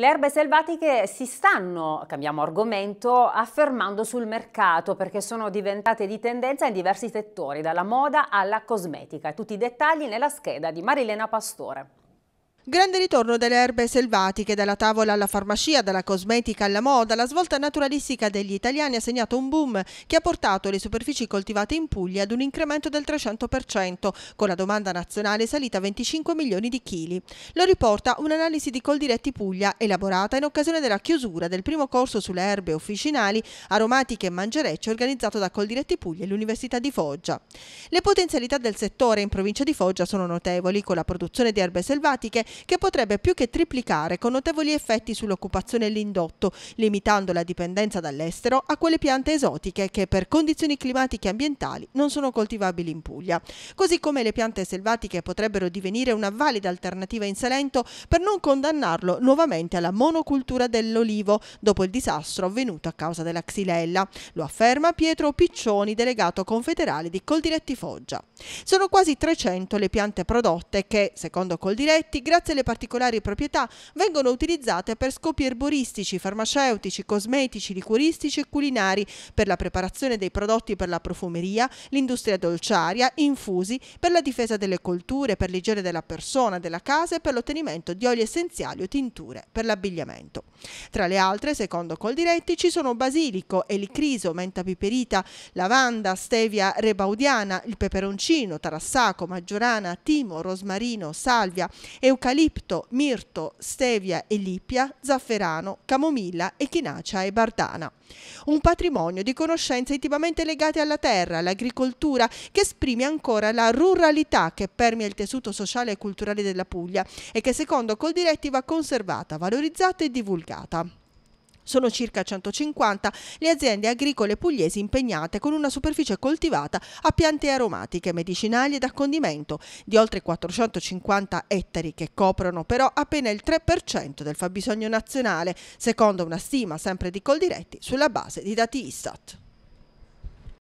Le erbe selvatiche si stanno, cambiamo argomento, affermando sul mercato perché sono diventate di tendenza in diversi settori, dalla moda alla cosmetica. Tutti i dettagli nella scheda di Marilena Pastore. Grande ritorno delle erbe selvatiche, dalla tavola alla farmacia, dalla cosmetica alla moda, la svolta naturalistica degli italiani ha segnato un boom che ha portato le superfici coltivate in Puglia ad un incremento del 300%, con la domanda nazionale salita a 25 milioni di chili. Lo riporta un'analisi di Coldiretti Puglia, elaborata in occasione della chiusura del primo corso sulle erbe officinali, aromatiche e mangerecce organizzato da Coldiretti Puglia e l'Università di Foggia. Le potenzialità del settore in provincia di Foggia sono notevoli, con la produzione di erbe selvatiche che potrebbe più che triplicare con notevoli effetti sull'occupazione e l'indotto, limitando la dipendenza dall'estero a quelle piante esotiche che per condizioni climatiche e ambientali non sono coltivabili in Puglia. Così come le piante selvatiche potrebbero divenire una valida alternativa in Salento per non condannarlo nuovamente alla monocultura dell'olivo dopo il disastro avvenuto a causa della xilella, Lo afferma Pietro Piccioni, delegato confederale di Coldiretti Foggia. Sono quasi 300 le piante prodotte che, secondo Coldiretti, grazie grazie alle particolari proprietà, vengono utilizzate per scopi erboristici, farmaceutici, cosmetici, liquoristici e culinari, per la preparazione dei prodotti per la profumeria, l'industria dolciaria, infusi, per la difesa delle colture, per l'igiene della persona, della casa e per l'ottenimento di oli essenziali o tinture per l'abbigliamento. Tra le altre, secondo Coldiretti, ci sono basilico, elicriso, menta piperita, lavanda, stevia rebaudiana, il peperoncino, tarassaco, maggiorana, timo, rosmarino, salvia, eucalipto, eucalipto, mirto, stevia e lipia, zafferano, camomilla, echinacea e bardana. Un patrimonio di conoscenze intimamente legate alla terra, all'agricoltura, che esprime ancora la ruralità che permea il tessuto sociale e culturale della Puglia e che secondo Coldiretti va conservata, valorizzata e divulgata. Sono circa 150 le aziende agricole pugliesi impegnate con una superficie coltivata a piante aromatiche, medicinali ed accondimento, di oltre 450 ettari che coprono però appena il 3% del fabbisogno nazionale, secondo una stima sempre di Coldiretti sulla base di dati ISTAT.